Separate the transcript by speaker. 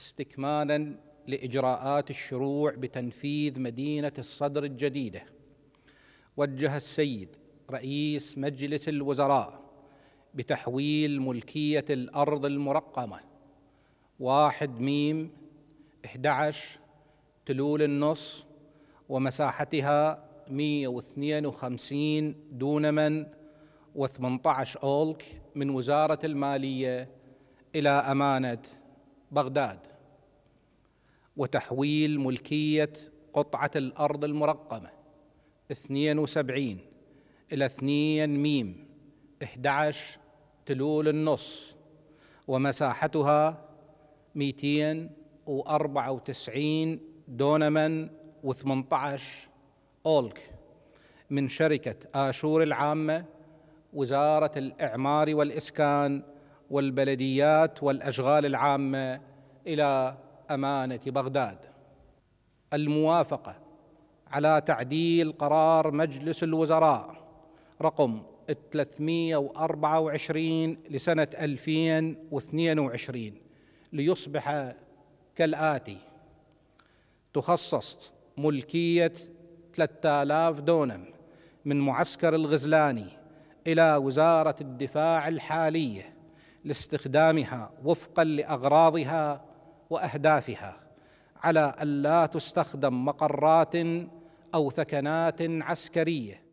Speaker 1: استكمالا لاجراءات الشروع بتنفيذ مدينه الصدر الجديده وجه السيد رئيس مجلس الوزراء بتحويل ملكيه الارض المرقمه واحد ميم 11 تلول النص ومساحتها 152 دونما و18 أولك من وزارة المالية إلى أمانة بغداد وتحويل ملكية قطعة الأرض المرقمة 72 إلى 2 ميم 11 تلول النص ومساحتها 294 دونما و18 أولك من شركة آشور العامة وزارة الإعمار والإسكان والبلديات والأشغال العامة الى امانه بغداد الموافقه على تعديل قرار مجلس الوزراء رقم 324 لسنه 2022 ليصبح كالاتي تخصص ملكيه 3000 دونم من معسكر الغزلاني الى وزاره الدفاع الحاليه لاستخدامها وفقا لاغراضها واهدافها على الا تستخدم مقرات او ثكنات عسكريه